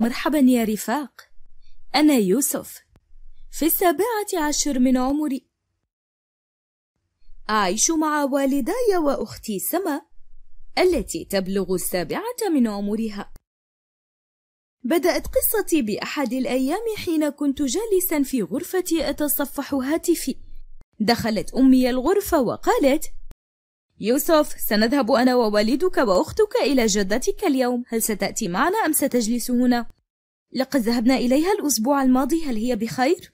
مرحبا يا رفاق أنا يوسف في السابعة عشر من عمري أعيش مع والداي وأختي سما التي تبلغ السابعة من عمرها بدأت قصتي بأحد الأيام حين كنت جالسا في غرفتي أتصفح هاتفي دخلت أمي الغرفة وقالت يوسف سنذهب أنا ووالدك وأختك إلى جدتك اليوم هل ستأتي معنا أم ستجلس هنا؟ لقد ذهبنا إليها الأسبوع الماضي هل هي بخير؟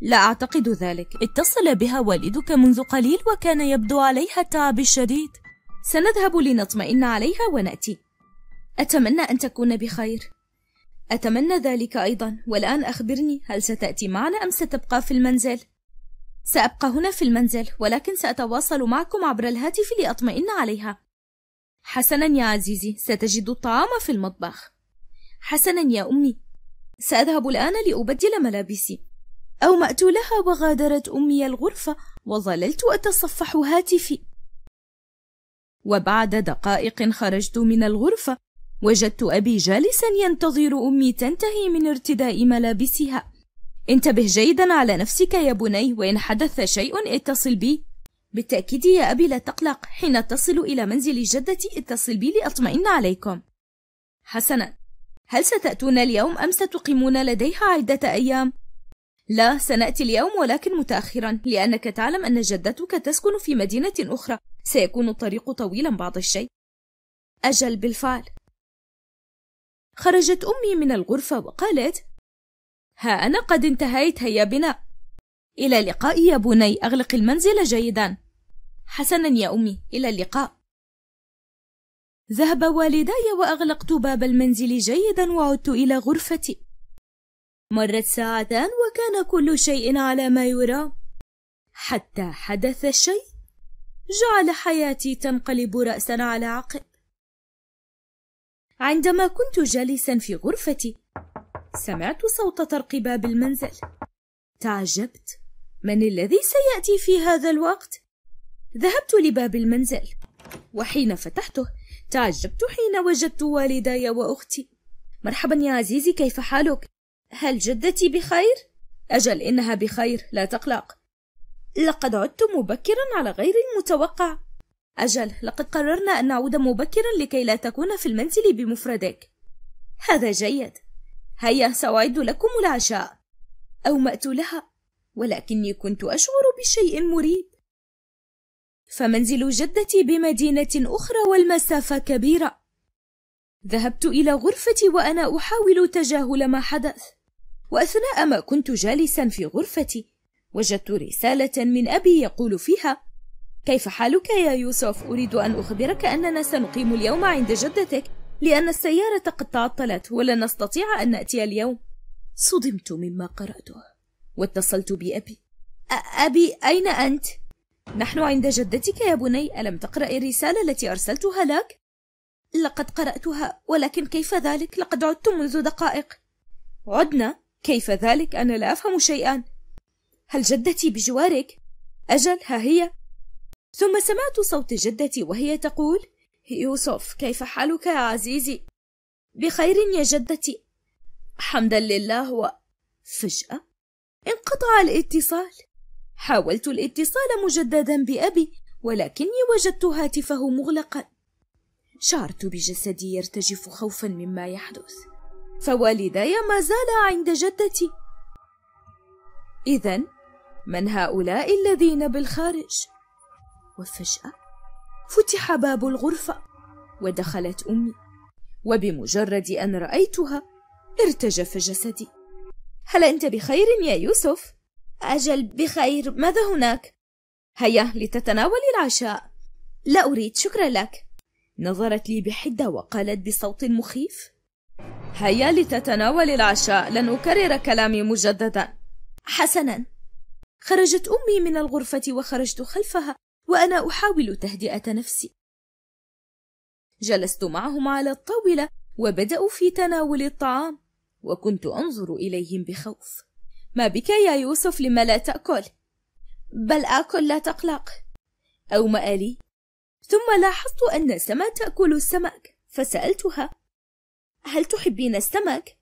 لا أعتقد ذلك اتصل بها والدك منذ قليل وكان يبدو عليها التعب الشديد سنذهب لنطمئن عليها ونأتي أتمنى أن تكون بخير أتمنى ذلك أيضا والآن أخبرني هل ستأتي معنا أم ستبقى في المنزل؟ سأبقى هنا في المنزل ولكن سأتواصل معكم عبر الهاتف لأطمئن عليها حسنا يا عزيزي ستجد الطعام في المطبخ حسنا يا أمي سأذهب الآن لأبدل ملابسي أو مأت لها وغادرت أمي الغرفة وظللت أتصفح هاتفي وبعد دقائق خرجت من الغرفة وجدت أبي جالسا ينتظر أمي تنتهي من ارتداء ملابسها انتبه جيدا على نفسك يا بني وإن حدث شيء اتصل بي بالتأكيد يا أبي لا تقلق حين تصل إلى منزل جدتي اتصل بي لأطمئن عليكم حسنا هل ستأتون اليوم أم ستقيمون لديها عدة أيام؟ لا سنأتي اليوم ولكن متأخرا لأنك تعلم أن جدتك تسكن في مدينة أخرى سيكون الطريق طويلا بعض الشيء أجل بالفعل خرجت أمي من الغرفة وقالت ها أنا قد انتهيت هيا بنا إلى اللقاء يا بني أغلق المنزل جيدا حسنا يا أمي إلى اللقاء ذهب والداي وأغلقت باب المنزل جيدا وعدت إلى غرفتي مرت ساعتان وكان كل شيء على ما يرام حتى حدث شيء جعل حياتي تنقلب رأسا على عقب عندما كنت جالسا في غرفتي سمعت صوت طرق باب المنزل تعجبت من الذي سياتي في هذا الوقت ذهبت لباب المنزل وحين فتحته تعجبت حين وجدت والداي واختي مرحبا يا عزيزي كيف حالك هل جدتي بخير اجل انها بخير لا تقلق لقد عدت مبكرا على غير المتوقع اجل لقد قررنا ان نعود مبكرا لكي لا تكون في المنزل بمفردك هذا جيد هيا سأعد لكم العشاء أومأت لها ولكني كنت أشعر بشيء مريب فمنزل جدتي بمدينة أخرى والمسافة كبيرة ذهبت إلى غرفتي وأنا أحاول تجاهل ما حدث وأثناء ما كنت جالسا في غرفتي وجدت رسالة من أبي يقول فيها كيف حالك يا يوسف أريد أن أخبرك أننا سنقيم اليوم عند جدتك لأن السيارة قد تعطلت ولن نستطيع أن نأتي اليوم صدمت مما قرأته واتصلت بأبي أبي أين أنت؟ نحن عند جدتك يا بني ألم تقرأ الرسالة التي أرسلتها لك؟ لقد قرأتها ولكن كيف ذلك؟ لقد عدت منذ دقائق عدنا؟ كيف ذلك؟ أنا لا أفهم شيئا هل جدتي بجوارك؟ أجل ها هي ثم سمعت صوت جدتي وهي تقول يوسف كيف حالك يا عزيزي بخير يا جدتي حمدا لله وفجاه فجاه انقطع الاتصال حاولت الاتصال مجددا بابي ولكني وجدت هاتفه مغلقا شعرت بجسدي يرتجف خوفا مما يحدث فوالداي ما زالا عند جدتي اذا من هؤلاء الذين بالخارج وفجاه فتح باب الغرفة ودخلت أمي وبمجرد أن رأيتها ارتجف جسدي هل أنت بخير يا يوسف؟ أجل بخير ماذا هناك؟ هيا لتتناول العشاء لا أريد شكرا لك نظرت لي بحدة وقالت بصوت مخيف هيا لتتناول العشاء لن أكرر كلامي مجددا حسنا خرجت أمي من الغرفة وخرجت خلفها وأنا أحاول تهدئة نفسي جلست معهم على الطاولة وبدأوا في تناول الطعام وكنت أنظر إليهم بخوف ما بك يا يوسف لما لا تأكل؟ بل آكل لا تقلق أو مآلي ثم لاحظت أن سما تأكل السمك فسألتها هل تحبين السمك؟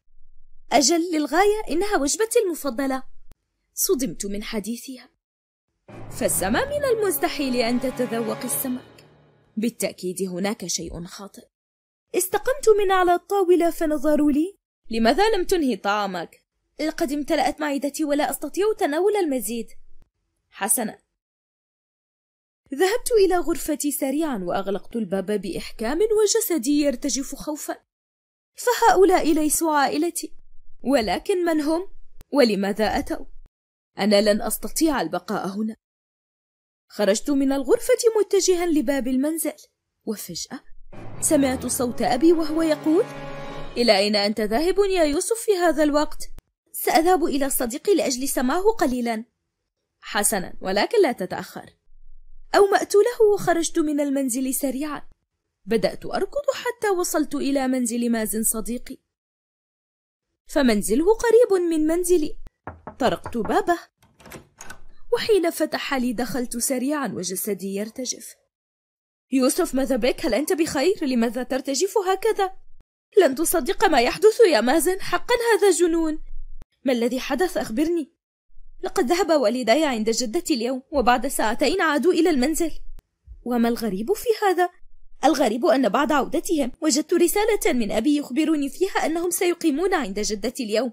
أجل للغاية إنها وجبتي المفضلة صدمت من حديثها فالسماء من المستحيل أن تتذوق السمك بالتأكيد هناك شيء خاطئ استقمت من على الطاولة فنظروا لي لماذا لم تنهي طعامك؟ لقد امتلأت معدتي ولا أستطيع تناول المزيد حسنا ذهبت إلى غرفتي سريعا وأغلقت الباب بإحكام وجسدي يرتجف خوفا فهؤلاء ليسوا عائلتي ولكن من هم؟ ولماذا أتوا؟ أنا لن أستطيع البقاء هنا خرجت من الغرفة متجها لباب المنزل وفجأة سمعت صوت أبي وهو يقول إلى أين أنت ذاهب يا يوسف في هذا الوقت؟ سأذهب إلى صديقي لأجلس معه قليلا حسنا ولكن لا تتأخر أومأت له وخرجت من المنزل سريعا بدأت أركض حتى وصلت إلى منزل مازن صديقي فمنزله قريب من منزلي طرقت بابه وحين فتح لي دخلت سريعا وجسدي يرتجف يوسف ماذا بك هل أنت بخير لماذا ترتجف هكذا لن تصدق ما يحدث يا مازن حقا هذا جنون ما الذي حدث أخبرني لقد ذهب والداي عند جدتي اليوم وبعد ساعتين عادوا إلى المنزل وما الغريب في هذا الغريب أن بعد عودتهم وجدت رسالة من أبي يخبرني فيها أنهم سيقيمون عند جدتي اليوم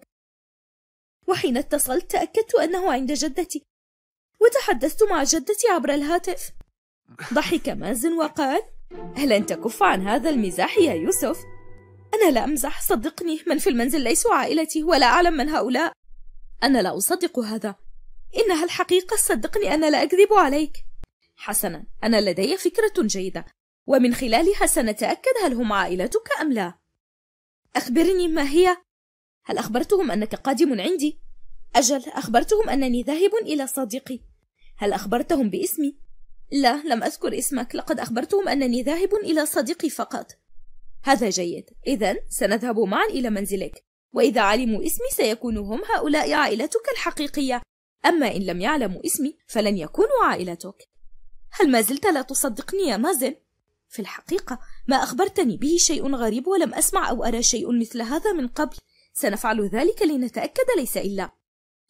وحين اتصلت تأكدت أنه عند جدتي وتحدثت مع جدتي عبر الهاتف ضحك مازن وقال هل أنت كف عن هذا المزاح يا يوسف؟ أنا لا أمزح صدقني من في المنزل ليسوا عائلتي ولا أعلم من هؤلاء أنا لا أصدق هذا إنها الحقيقة صدقني أنا لا أكذب عليك حسنا أنا لدي فكرة جيدة ومن خلالها سنتأكد هل هم عائلتك أم لا أخبرني ما هي هل أخبرتهم أنك قادم عندي؟ أجل أخبرتهم أنني ذاهب إلى صديقي هل أخبرتهم باسمي؟ لا لم أذكر اسمك لقد أخبرتهم أنني ذاهب إلى صديقي فقط هذا جيد إذا سنذهب معا إلى منزلك وإذا علموا اسمي سيكون هم هؤلاء عائلتك الحقيقية أما إن لم يعلموا اسمي فلن يكونوا عائلتك هل ما زلت لا تصدقني يا مازن؟ في الحقيقة ما أخبرتني به شيء غريب ولم أسمع أو أرى شيء مثل هذا من قبل سنفعل ذلك لنتأكد ليس إلا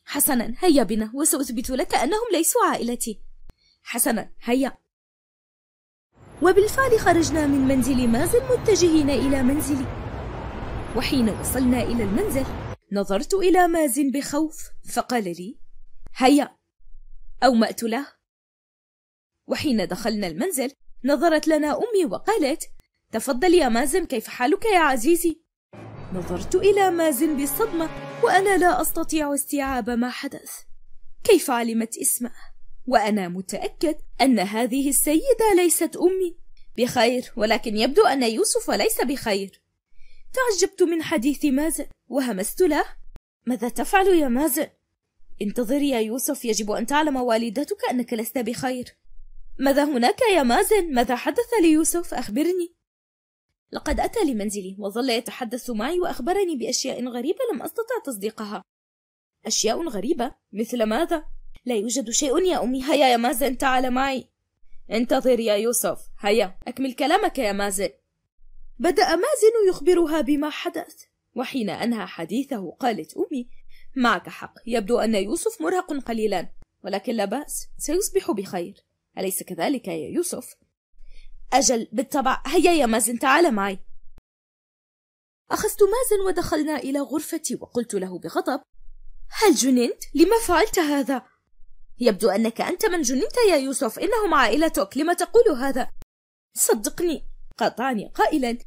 حسنا هيا بنا وسأثبت لك أنهم ليسوا عائلتي حسنا هيا وبالفعل خرجنا من منزل مازن متجهين إلى منزلي وحين وصلنا إلى المنزل نظرت إلى مازن بخوف فقال لي هيا أومأت له وحين دخلنا المنزل نظرت لنا أمي وقالت تفضل يا مازن كيف حالك يا عزيزي نظرت إلى مازن بصدمة وأنا لا أستطيع استيعاب ما حدث كيف علمت اسمه؟ وأنا متأكد أن هذه السيدة ليست أمي بخير ولكن يبدو أن يوسف ليس بخير تعجبت من حديث مازن وهمست له ماذا تفعل يا مازن؟ انتظر يا يوسف يجب أن تعلم والدتك أنك لست بخير ماذا هناك يا مازن؟ ماذا حدث ليوسف؟ أخبرني لقد أتى لمنزلي وظل يتحدث معي وأخبرني بأشياء غريبة لم أستطع تصديقها أشياء غريبة؟ مثل ماذا؟ لا يوجد شيء يا أمي هيا يا مازن تعال معي انتظر يا يوسف هيا أكمل كلامك يا مازن بدأ مازن يخبرها بما حدث وحين أنهى حديثه قالت أمي معك حق يبدو أن يوسف مرهق قليلا ولكن لا بأس سيصبح بخير أليس كذلك يا يوسف؟ أجل بالطبع هيا يا مازن تعال معي أخذت مازن ودخلنا إلى غرفتي وقلت له بغضب هل جننت؟ لما فعلت هذا؟ يبدو أنك أنت من جننت يا يوسف إنهم عائلتك لما تقول هذا؟ صدقني قاطعني قائلا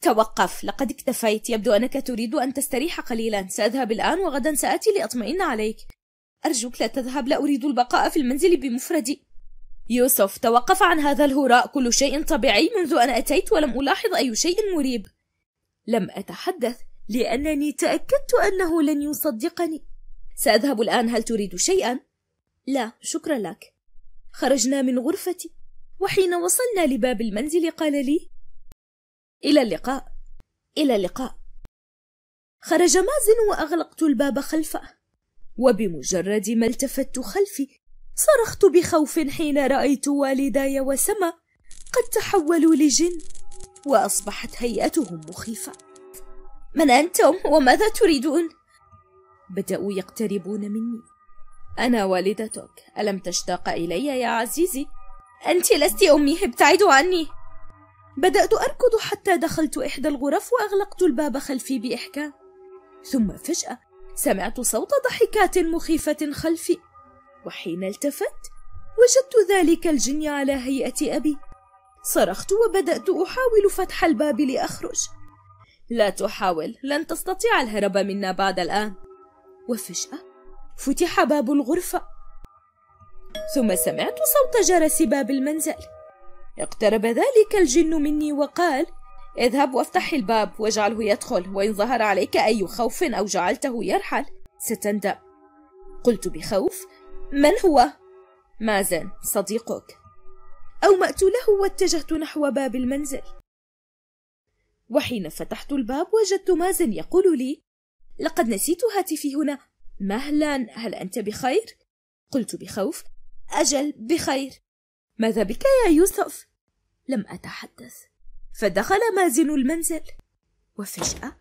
توقف لقد اكتفيت يبدو أنك تريد أن تستريح قليلا سأذهب الآن وغدا سآتي لأطمئن عليك أرجوك لا تذهب لا أريد البقاء في المنزل بمفردي يوسف توقف عن هذا الهراء كل شيء طبيعي منذ أن أتيت ولم ألاحظ أي شيء مريب لم أتحدث لأنني تأكدت أنه لن يصدقني سأذهب الآن هل تريد شيئا؟ لا شكرا لك خرجنا من غرفتي وحين وصلنا لباب المنزل قال لي إلى اللقاء إلى اللقاء خرج مازن وأغلقت الباب خلفه وبمجرد ما التفت خلفي صرخت بخوف حين رأيت والداي وسما قد تحولوا لجن وأصبحت هيئتهم مخيفة من أنتم وماذا تريدون؟ بدأوا يقتربون مني أنا والدتك ألم تشتاق إلي يا عزيزي؟ أنت لست أمي ابتعدوا عني بدأت أركض حتى دخلت إحدى الغرف وأغلقت الباب خلفي بإحكام ثم فجأة سمعت صوت ضحكات مخيفة خلفي وحين التفت وجدت ذلك الجن على هيئة أبي صرخت وبدأت أحاول فتح الباب لأخرج لا تحاول لن تستطيع الهرب منا بعد الآن وفجأة فتح باب الغرفة ثم سمعت صوت جرس باب المنزل اقترب ذلك الجن مني وقال اذهب وافتح الباب واجعله يدخل وإن ظهر عليك أي خوف أو جعلته يرحل ستندم قلت بخوف من هو؟ مازن صديقك أومأت له واتجهت نحو باب المنزل وحين فتحت الباب وجدت مازن يقول لي لقد نسيت هاتفي هنا مهلا هل أنت بخير؟ قلت بخوف أجل بخير ماذا بك يا يوسف؟ لم أتحدث فدخل مازن المنزل وفجأة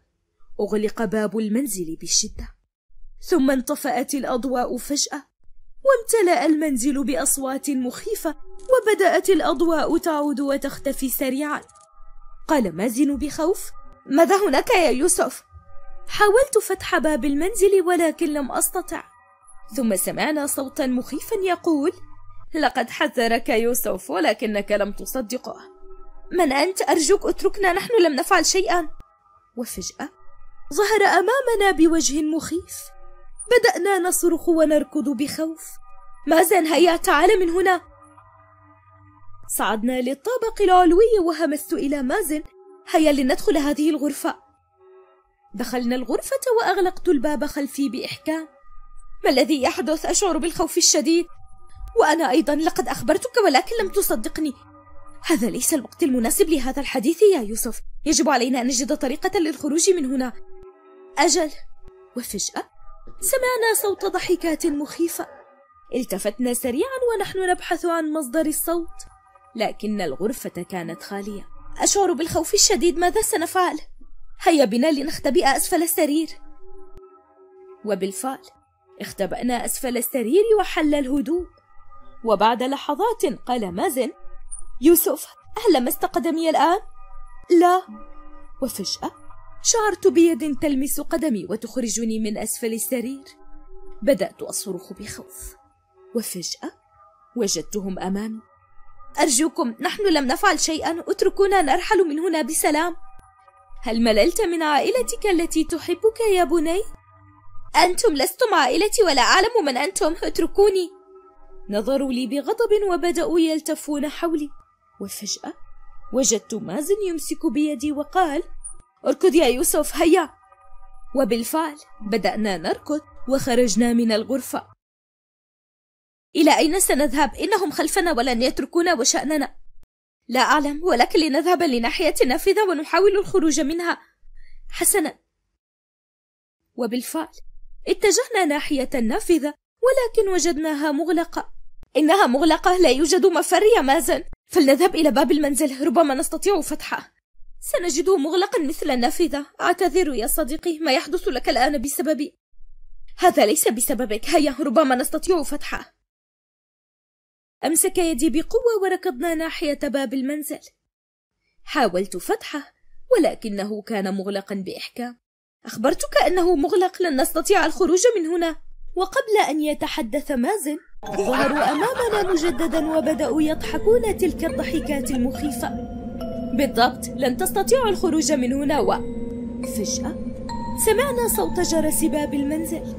أغلق باب المنزل بشدة ثم انطفأت الأضواء فجأة امتلأ المنزل بأصوات مخيفة وبدأت الأضواء تعود وتختفي سريعا قال مازن بخوف ماذا هناك يا يوسف؟ حاولت فتح باب المنزل ولكن لم أستطع ثم سمعنا صوتا مخيفا يقول لقد حذرك يوسف ولكنك لم تصدقه من أنت أرجوك اتركنا نحن لم نفعل شيئا وفجأة ظهر أمامنا بوجه مخيف بدأنا نصرخ ونركض بخوف مازن هيا تعال من هنا صعدنا للطابق العلوي وهمست إلى مازن هيا لندخل هذه الغرفة دخلنا الغرفة وأغلقت الباب خلفي بإحكام ما الذي يحدث أشعر بالخوف الشديد وأنا أيضا لقد أخبرتك ولكن لم تصدقني هذا ليس الوقت المناسب لهذا الحديث يا يوسف يجب علينا أن نجد طريقة للخروج من هنا أجل وفجأة سمعنا صوت ضحكات مخيفة التفتنا سريعا ونحن نبحث عن مصدر الصوت لكن الغرفة كانت خالية أشعر بالخوف الشديد ماذا سنفعل؟ هيا بنا لنختبئ أسفل السرير وبالفعل اختبأنا أسفل السرير وحل الهدوء وبعد لحظات قال مازن يوسف هل لمست قدمي الآن؟ لا وفجأة شعرت بيد تلمس قدمي وتخرجني من أسفل السرير بدأت أصرخ بخوف وفجأة وجدتهم أمامي أرجوكم نحن لم نفعل شيئا اتركونا نرحل من هنا بسلام هل مللت من عائلتك التي تحبك يا بني؟ أنتم لستم عائلتي ولا أعلم من أنتم اتركوني نظروا لي بغضب وبدأوا يلتفون حولي وفجأة وجدت مازن يمسك بيدي وقال اركض يا يوسف هيا وبالفعل بدأنا نركض وخرجنا من الغرفة إلى أين سنذهب؟ إنهم خلفنا ولن يتركونا وشأننا لا أعلم ولكن لنذهب لناحية النافذة ونحاول الخروج منها حسنا وبالفعل اتجهنا ناحية النافذة ولكن وجدناها مغلقة إنها مغلقة لا يوجد مفر يا مازن فلنذهب إلى باب المنزل ربما نستطيع فتحه سنجده مغلقا مثل النافذة أعتذر يا صديقي ما يحدث لك الآن بسببي هذا ليس بسببك هيا ربما نستطيع فتحه أمسك يدي بقوة وركضنا ناحية باب المنزل حاولت فتحه ولكنه كان مغلقا بإحكام أخبرتك أنه مغلق لن نستطيع الخروج من هنا وقبل أن يتحدث مازن ظهروا أمامنا مجددا وبدأوا يضحكون تلك الضحكات المخيفة بالضبط لن تستطيع الخروج من هنا و... فجأة سمعنا صوت جرس باب المنزل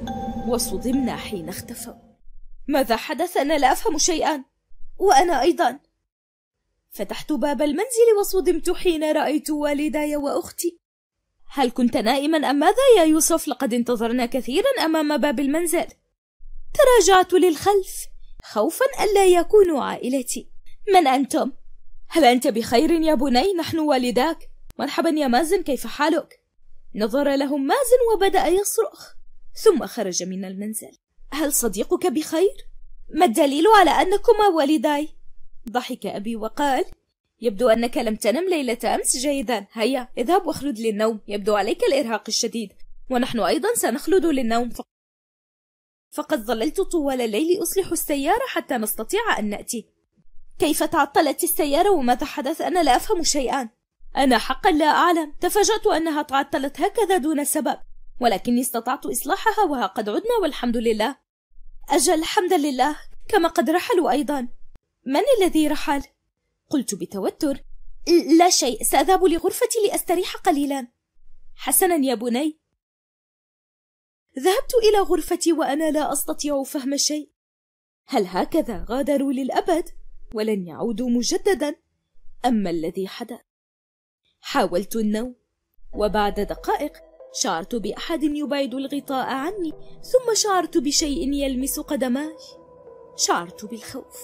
وصدمنا حين اختفوا ماذا حدث أنا لا أفهم شيئا وأنا أيضا فتحت باب المنزل وصدمت حين رأيت والداي وأختي هل كنت نائما أم ماذا يا يوسف لقد انتظرنا كثيرا أمام باب المنزل تراجعت للخلف خوفا ألا يكونوا عائلتي من أنتم؟ هل أنت بخير يا بني نحن والداك مرحبا يا مازن كيف حالك؟ نظر لهم مازن وبدأ يصرخ ثم خرج من المنزل هل صديقك بخير؟ ما الدليل على أنكما والداي؟ ضحك أبي وقال يبدو أنك لم تنم ليلة أمس جيدا هيا اذهب واخلد للنوم يبدو عليك الإرهاق الشديد ونحن أيضا سنخلد للنوم فقد ظللت طوال الليل أصلح السيارة حتى نستطيع أن نأتي كيف تعطلت السيارة وماذا حدث أنا لا أفهم شيئا أنا حقا لا أعلم تفاجأت أنها تعطلت هكذا دون سبب ولكني استطعت إصلاحها وها قد عدنا والحمد لله أجل الحمد لله كما قد رحلوا أيضا من الذي رحل؟ قلت بتوتر لا شيء سأذهب لغرفتي لأستريح قليلا حسنا يا بني ذهبت إلى غرفتي وأنا لا أستطيع فهم شيء هل هكذا غادروا للأبد ولن يعودوا مجددا أما الذي حدث حاولت النوم وبعد دقائق شعرت بأحد يبعد الغطاء عني ثم شعرت بشيء يلمس قدماي شعرت بالخوف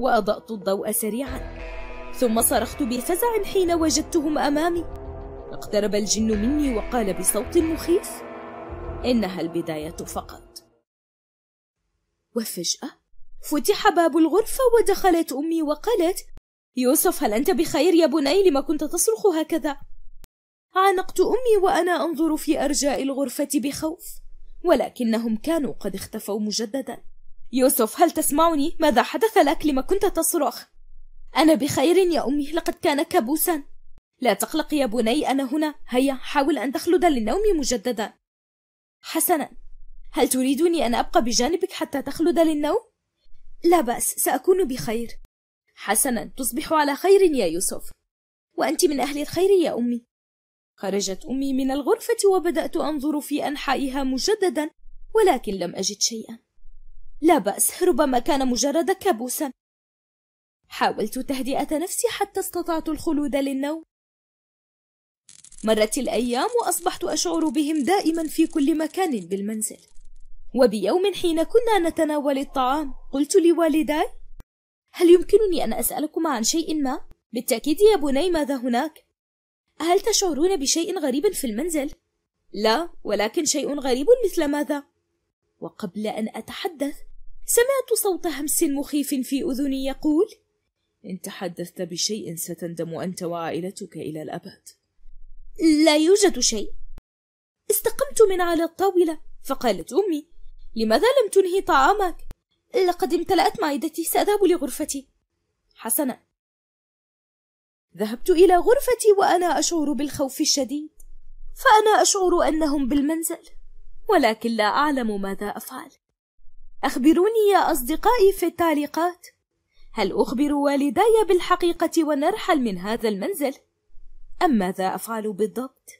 وأضأت الضوء سريعا ثم صرخت بفزع حين وجدتهم أمامي اقترب الجن مني وقال بصوت مخيف إنها البداية فقط وفجأة فتح باب الغرفة ودخلت أمي وقالت يوسف هل أنت بخير يا بني لما كنت تصرخ هكذا عانقت أمي وأنا أنظر في أرجاء الغرفة بخوف ولكنهم كانوا قد اختفوا مجددا يوسف هل تسمعني؟ ماذا حدث لك؟ لما كنت تصرخ؟ أنا بخير يا أمي لقد كان كابوسا لا تقلق يا بني أنا هنا هيا حاول أن تخلد للنوم مجددا حسنا هل تريدني أن أبقى بجانبك حتى تخلد للنوم؟ لا بأس سأكون بخير حسنا تصبح على خير يا يوسف وأنت من أهل الخير يا أمي خرجت أمي من الغرفة وبدأت أنظر في أنحائها مجددا ولكن لم أجد شيئا لا بأس ربما كان مجرد كابوسا حاولت تهدئة نفسي حتى استطعت الخلود للنوم مرت الأيام وأصبحت أشعر بهم دائما في كل مكان بالمنزل وبيوم حين كنا نتناول الطعام قلت لوالداي هل يمكنني أن أسألكما عن شيء ما؟ بالتأكيد يا بني ماذا هناك؟ هل تشعرون بشيء غريب في المنزل؟ لا ولكن شيء غريب مثل ماذا؟ وقبل أن أتحدث سمعت صوت همس مخيف في أذني يقول إن تحدثت بشيء ستندم أنت وعائلتك إلى الأبد لا يوجد شيء استقمت من على الطاولة فقالت أمي لماذا لم تنهي طعامك؟ لقد امتلأت معدتي سأذهب لغرفتي حسنا ذهبت إلى غرفتي وأنا أشعر بالخوف الشديد فأنا أشعر أنهم بالمنزل ولكن لا أعلم ماذا أفعل أخبروني يا أصدقائي في التعليقات هل أخبر والداي بالحقيقة ونرحل من هذا المنزل؟ أم ماذا أفعل بالضبط؟